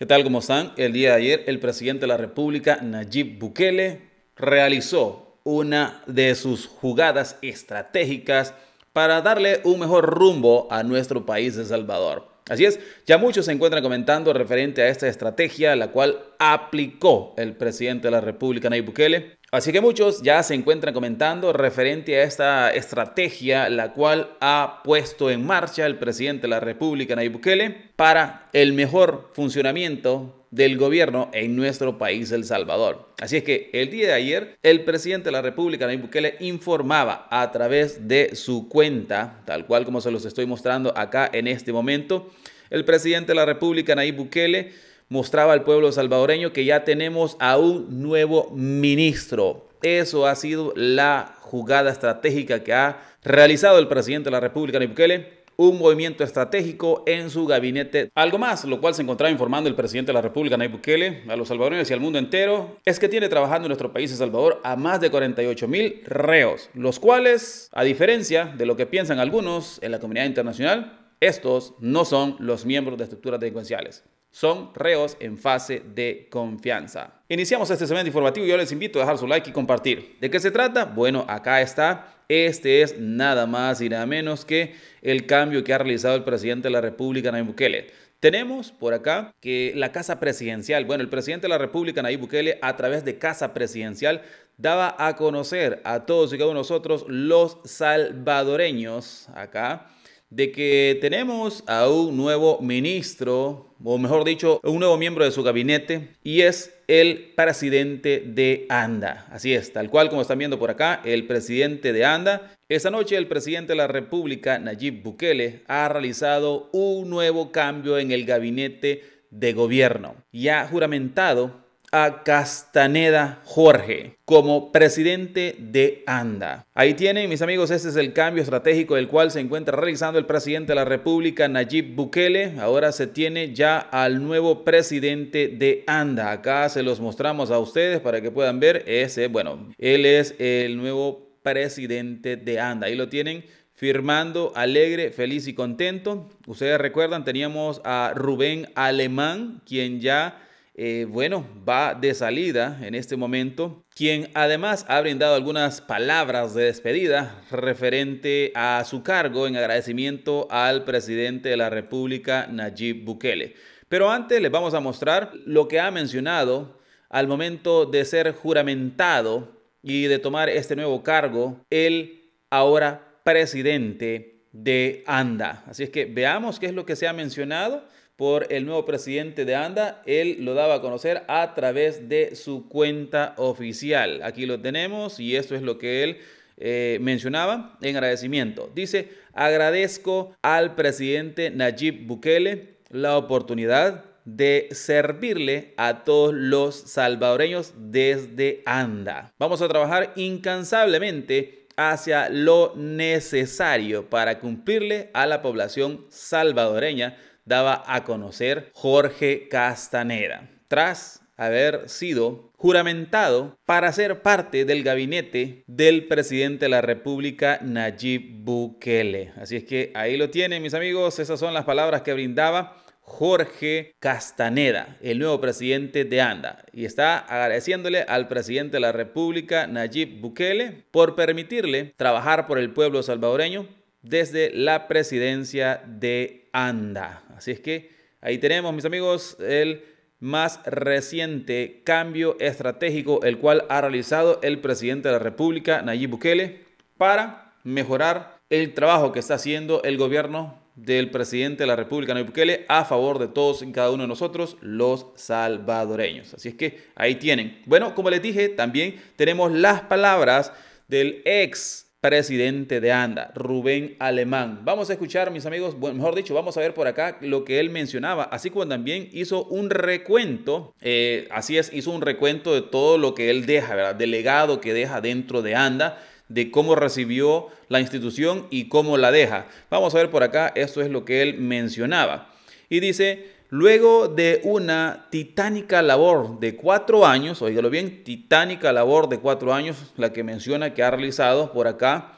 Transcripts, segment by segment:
¿Qué tal? ¿Cómo están? El día de ayer el presidente de la República, Nayib Bukele, realizó una de sus jugadas estratégicas para darle un mejor rumbo a nuestro país de Salvador. Así es, ya muchos se encuentran comentando referente a esta estrategia, la cual aplicó el presidente de la República, Nayib Bukele, Así que muchos ya se encuentran comentando referente a esta estrategia la cual ha puesto en marcha el presidente de la República, Nayib Bukele, para el mejor funcionamiento del gobierno en nuestro país, El Salvador. Así es que el día de ayer, el presidente de la República, Nayib Bukele, informaba a través de su cuenta, tal cual como se los estoy mostrando acá en este momento, el presidente de la República, Nayib Bukele, mostraba al pueblo salvadoreño que ya tenemos a un nuevo ministro. Eso ha sido la jugada estratégica que ha realizado el presidente de la República, Nayib Bukele, un movimiento estratégico en su gabinete. Algo más, lo cual se encontraba informando el presidente de la República, Nayib Bukele, a los salvadoreños y al mundo entero, es que tiene trabajando en nuestro país, El Salvador, a más de 48 mil reos, los cuales, a diferencia de lo que piensan algunos en la comunidad internacional, estos no son los miembros de estructuras delincuenciales son reos en fase de confianza. Iniciamos este segmento informativo y yo les invito a dejar su like y compartir. ¿De qué se trata? Bueno, acá está. Este es nada más y nada menos que el cambio que ha realizado el presidente de la República, Nayib Bukele. Tenemos por acá que la Casa Presidencial, bueno, el presidente de la República, Nayib Bukele, a través de Casa Presidencial, daba a conocer a todos y cada uno de nosotros, los salvadoreños, acá, de que tenemos a un nuevo ministro, o mejor dicho, un nuevo miembro de su gabinete, y es el presidente de ANDA. Así es, tal cual como están viendo por acá, el presidente de ANDA. Esta noche el presidente de la República, Nayib Bukele, ha realizado un nuevo cambio en el gabinete de gobierno y ha juramentado a Castaneda Jorge como presidente de ANDA. Ahí tienen, mis amigos, este es el cambio estratégico del cual se encuentra realizando el presidente de la República, Nayib Bukele. Ahora se tiene ya al nuevo presidente de ANDA. Acá se los mostramos a ustedes para que puedan ver. Ese, bueno, él es el nuevo presidente de ANDA. Ahí lo tienen firmando alegre, feliz y contento. Ustedes recuerdan, teníamos a Rubén Alemán, quien ya eh, bueno, va de salida en este momento, quien además ha brindado algunas palabras de despedida referente a su cargo en agradecimiento al presidente de la República, Nayib Bukele. Pero antes les vamos a mostrar lo que ha mencionado al momento de ser juramentado y de tomar este nuevo cargo, el ahora presidente de ANDA. Así es que veamos qué es lo que se ha mencionado por el nuevo presidente de ANDA, él lo daba a conocer a través de su cuenta oficial. Aquí lo tenemos y esto es lo que él eh, mencionaba en agradecimiento. Dice, agradezco al presidente Najib Bukele la oportunidad de servirle a todos los salvadoreños desde ANDA. Vamos a trabajar incansablemente hacia lo necesario para cumplirle a la población salvadoreña daba a conocer Jorge Castaneda, tras haber sido juramentado para ser parte del gabinete del presidente de la República, Nayib Bukele. Así es que ahí lo tienen, mis amigos, esas son las palabras que brindaba Jorge Castaneda, el nuevo presidente de ANDA, y está agradeciéndole al presidente de la República, Nayib Bukele, por permitirle trabajar por el pueblo salvadoreño desde la presidencia de anda. Así es que ahí tenemos, mis amigos, el más reciente cambio estratégico el cual ha realizado el presidente de la República, Nayib Bukele, para mejorar el trabajo que está haciendo el gobierno del presidente de la República, Nayib Bukele, a favor de todos y cada uno de nosotros, los salvadoreños. Así es que ahí tienen. Bueno, como les dije, también tenemos las palabras del ex presidente de ANDA, Rubén Alemán. Vamos a escuchar, mis amigos, bueno, mejor dicho, vamos a ver por acá lo que él mencionaba, así como también hizo un recuento, eh, así es, hizo un recuento de todo lo que él deja, ¿verdad? Delegado que deja dentro de ANDA, de cómo recibió la institución y cómo la deja. Vamos a ver por acá, esto es lo que él mencionaba. Y dice, Luego de una titánica labor de cuatro años, oígalo bien, titánica labor de cuatro años, la que menciona que ha realizado por acá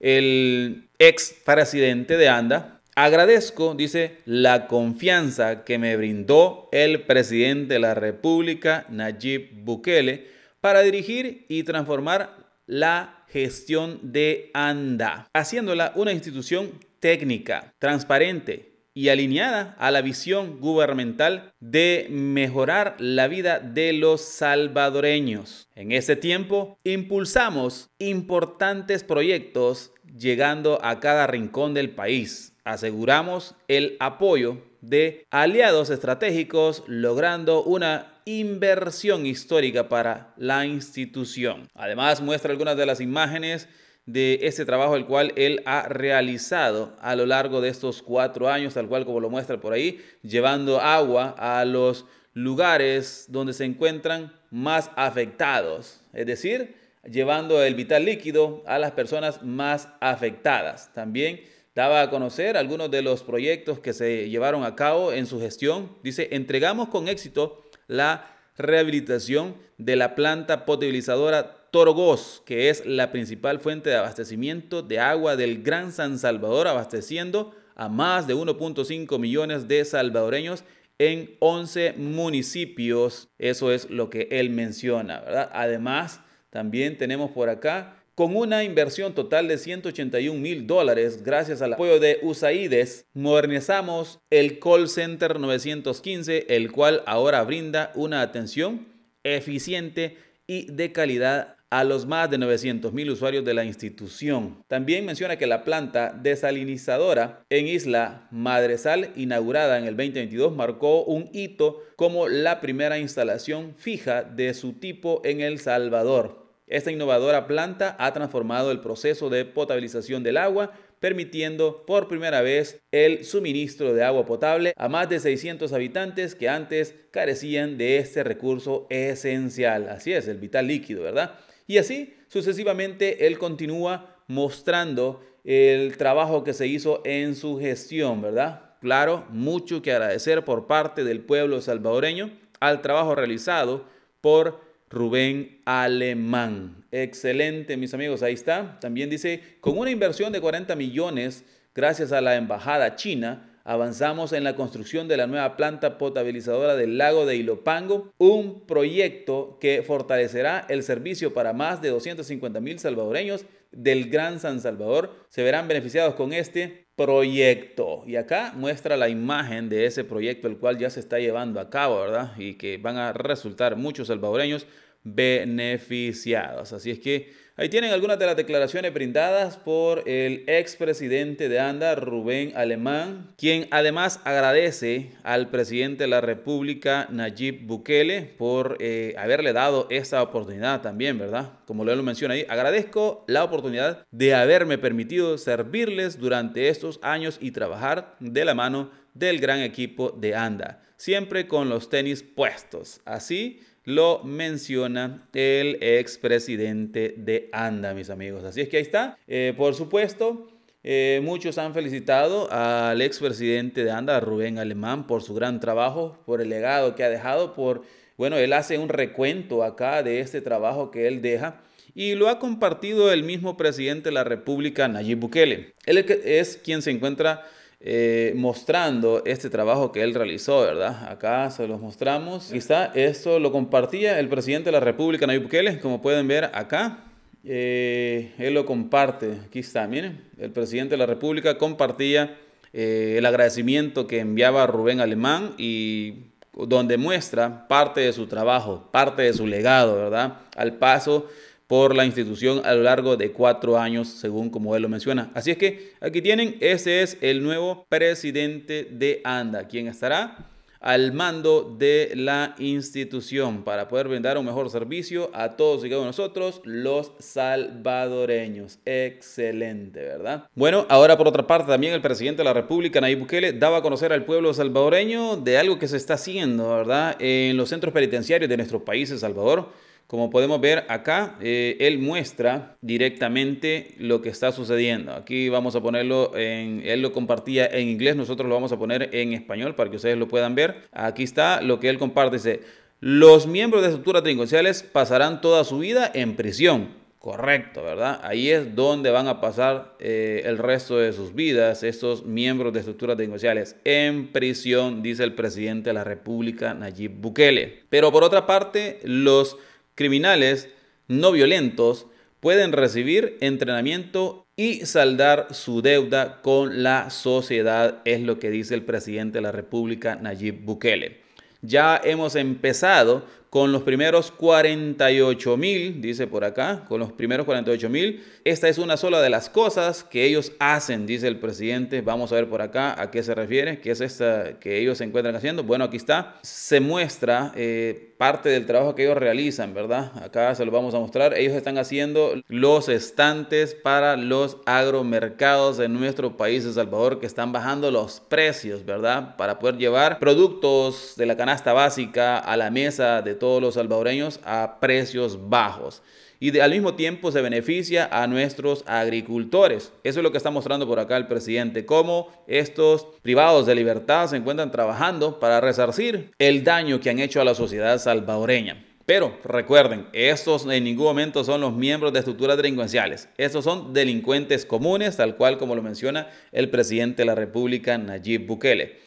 el ex presidente de ANDA, agradezco, dice, la confianza que me brindó el presidente de la República, Nayib Bukele, para dirigir y transformar la gestión de ANDA, haciéndola una institución técnica, transparente, y alineada a la visión gubernamental de mejorar la vida de los salvadoreños. En ese tiempo, impulsamos importantes proyectos llegando a cada rincón del país. Aseguramos el apoyo de aliados estratégicos logrando una inversión histórica para la institución. Además muestra algunas de las imágenes de este trabajo el cual él ha realizado a lo largo de estos cuatro años, tal cual como lo muestra por ahí, llevando agua a los lugares donde se encuentran más afectados, es decir, llevando el vital líquido a las personas más afectadas. También daba a conocer algunos de los proyectos que se llevaron a cabo en su gestión. Dice, entregamos con éxito la rehabilitación de la planta potabilizadora Torogos, que es la principal fuente de abastecimiento de agua del Gran San Salvador, abasteciendo a más de 1.5 millones de salvadoreños en 11 municipios. Eso es lo que él menciona, ¿verdad? Además, también tenemos por acá con una inversión total de 181 mil dólares, gracias al apoyo de USAIDES, modernizamos el call center 915, el cual ahora brinda una atención eficiente y de calidad a los más de 900 mil usuarios de la institución. También menciona que la planta desalinizadora en Isla Madresal, inaugurada en el 2022, marcó un hito como la primera instalación fija de su tipo en El Salvador. Esta innovadora planta ha transformado el proceso de potabilización del agua, permitiendo por primera vez el suministro de agua potable a más de 600 habitantes que antes carecían de este recurso esencial. Así es, el vital líquido, ¿verdad? Y así sucesivamente él continúa mostrando el trabajo que se hizo en su gestión, ¿verdad? Claro, mucho que agradecer por parte del pueblo salvadoreño al trabajo realizado por Rubén Alemán. Excelente, mis amigos, ahí está. También dice, con una inversión de 40 millones, gracias a la Embajada China, avanzamos en la construcción de la nueva planta potabilizadora del lago de Ilopango, un proyecto que fortalecerá el servicio para más de 250 mil salvadoreños del Gran San Salvador. Se verán beneficiados con este proyecto. Y acá muestra la imagen de ese proyecto, el cual ya se está llevando a cabo, ¿verdad? Y que van a resultar muchos salvadoreños beneficiados. Así es que ahí tienen algunas de las declaraciones brindadas por el expresidente de ANDA, Rubén Alemán, quien además agradece al presidente de la República, Nayib Bukele, por eh, haberle dado esta oportunidad también, ¿verdad? Como lo menciona ahí, agradezco la oportunidad de haberme permitido servirles durante estos años y trabajar de la mano del gran equipo de ANDA, siempre con los tenis puestos. Así lo menciona el expresidente de ANDA, mis amigos. Así es que ahí está. Eh, por supuesto, eh, muchos han felicitado al expresidente de ANDA, Rubén Alemán, por su gran trabajo, por el legado que ha dejado, por, bueno, él hace un recuento acá de este trabajo que él deja. Y lo ha compartido el mismo presidente de la República, Nayib Bukele. Él es quien se encuentra eh, mostrando este trabajo que él realizó, ¿verdad? Acá se los mostramos. Quizá esto lo compartía el presidente de la República, Nayib Bukele, como pueden ver acá. Eh, él lo comparte, aquí está, miren, el presidente de la República compartía eh, el agradecimiento que enviaba Rubén Alemán y donde muestra parte de su trabajo, parte de su legado, ¿verdad? Al paso por la institución a lo largo de cuatro años, según como él lo menciona. Así es que aquí tienen, ese es el nuevo presidente de ANDA, quien estará al mando de la institución para poder brindar un mejor servicio a todos y cada uno de nosotros, los salvadoreños. Excelente, ¿verdad? Bueno, ahora por otra parte también el presidente de la República, Nayib Bukele, daba a conocer al pueblo salvadoreño de algo que se está haciendo, ¿verdad? En los centros penitenciarios de nuestro país, El Salvador como podemos ver acá, eh, él muestra directamente lo que está sucediendo. Aquí vamos a ponerlo en, él lo compartía en inglés, nosotros lo vamos a poner en español para que ustedes lo puedan ver. Aquí está lo que él comparte, dice, los miembros de estructuras delincuenciales pasarán toda su vida en prisión. Correcto, ¿verdad? Ahí es donde van a pasar eh, el resto de sus vidas estos miembros de estructuras delincuenciales en prisión, dice el presidente de la República, Nayib Bukele. Pero por otra parte, los criminales no violentos pueden recibir entrenamiento y saldar su deuda con la sociedad, es lo que dice el presidente de la República, Nayib Bukele. Ya hemos empezado con los primeros 48 mil, dice por acá, con los primeros 48 mil. Esta es una sola de las cosas que ellos hacen, dice el presidente. Vamos a ver por acá a qué se refiere, qué es esta que ellos se encuentran haciendo. Bueno, aquí está. Se muestra eh, parte del trabajo que ellos realizan, ¿verdad? Acá se lo vamos a mostrar. Ellos están haciendo los estantes para los agromercados de nuestro país, El Salvador, que están bajando los precios, ¿verdad? Para poder llevar productos de la canasta básica a la mesa de todos los salvadoreños a precios bajos. Y al mismo tiempo se beneficia a nuestros agricultores. Eso es lo que está mostrando por acá el presidente, cómo estos privados de libertad se encuentran trabajando para resarcir el daño que han hecho a la sociedad salvadoreña. Pero recuerden, estos en ningún momento son los miembros de estructuras delincuenciales. Estos son delincuentes comunes, tal cual como lo menciona el presidente de la República, Nayib Bukele.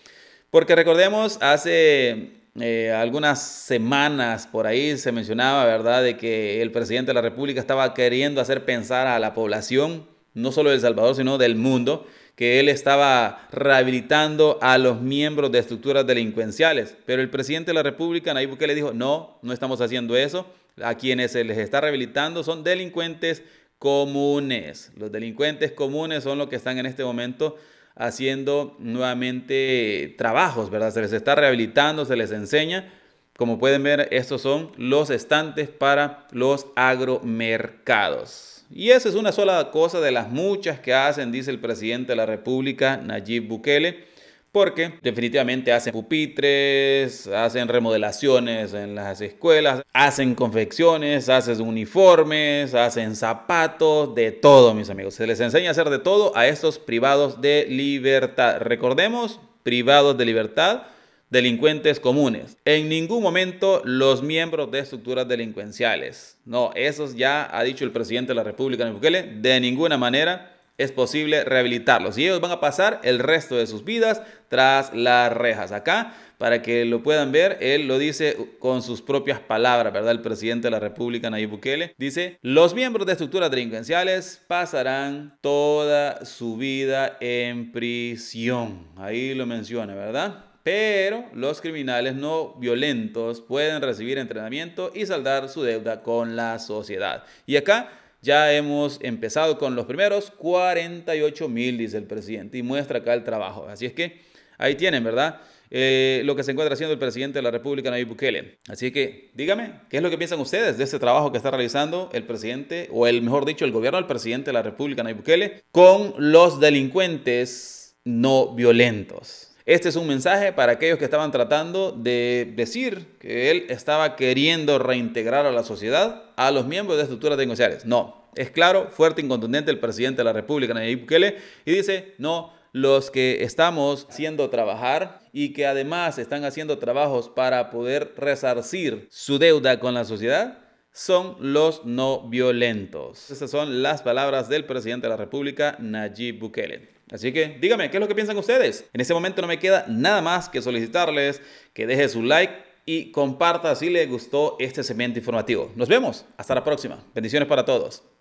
Porque recordemos, hace eh, algunas semanas por ahí se mencionaba, ¿verdad?, de que el presidente de la República estaba queriendo hacer pensar a la población, no solo de El Salvador, sino del mundo, que él estaba rehabilitando a los miembros de estructuras delincuenciales. Pero el presidente de la República, que le dijo, no, no estamos haciendo eso. A quienes se les está rehabilitando son delincuentes comunes. Los delincuentes comunes son los que están en este momento haciendo nuevamente trabajos, ¿verdad? Se les está rehabilitando, se les enseña. Como pueden ver, estos son los estantes para los agromercados. Y esa es una sola cosa de las muchas que hacen, dice el presidente de la República, Nayib Bukele porque definitivamente hacen pupitres, hacen remodelaciones en las escuelas, hacen confecciones, hacen uniformes, hacen zapatos, de todo, mis amigos. Se les enseña a hacer de todo a estos privados de libertad. Recordemos, privados de libertad, delincuentes comunes. En ningún momento los miembros de estructuras delincuenciales. No, esos ya ha dicho el presidente de la República, Bukele, de ninguna manera es posible rehabilitarlos. Y ellos van a pasar el resto de sus vidas tras las rejas. Acá, para que lo puedan ver, él lo dice con sus propias palabras, ¿verdad? El presidente de la República, Nayib Bukele, dice, los miembros de estructuras delincuenciales pasarán toda su vida en prisión. Ahí lo menciona, ¿verdad? pero los criminales no violentos pueden recibir entrenamiento y saldar su deuda con la sociedad. Y acá ya hemos empezado con los primeros 48 mil, dice el presidente, y muestra acá el trabajo. Así es que ahí tienen, ¿verdad? Eh, lo que se encuentra haciendo el presidente de la República, Nayib Bukele. Así que dígame, ¿qué es lo que piensan ustedes de este trabajo que está realizando el presidente, o el mejor dicho, el gobierno del presidente de la República, Nayib Bukele, con los delincuentes no violentos? Este es un mensaje para aquellos que estaban tratando de decir que él estaba queriendo reintegrar a la sociedad a los miembros de estructuras negociales. No, es claro, fuerte y contundente el presidente de la República, Nayib Bukele, y dice, no, los que estamos haciendo trabajar y que además están haciendo trabajos para poder resarcir su deuda con la sociedad, son los no violentos. Estas son las palabras del presidente de la República, Nayib Bukele. Así que dígame, ¿qué es lo que piensan ustedes? En este momento no me queda nada más que solicitarles que dejen su like y comparta si les gustó este segmento informativo. Nos vemos, hasta la próxima. Bendiciones para todos.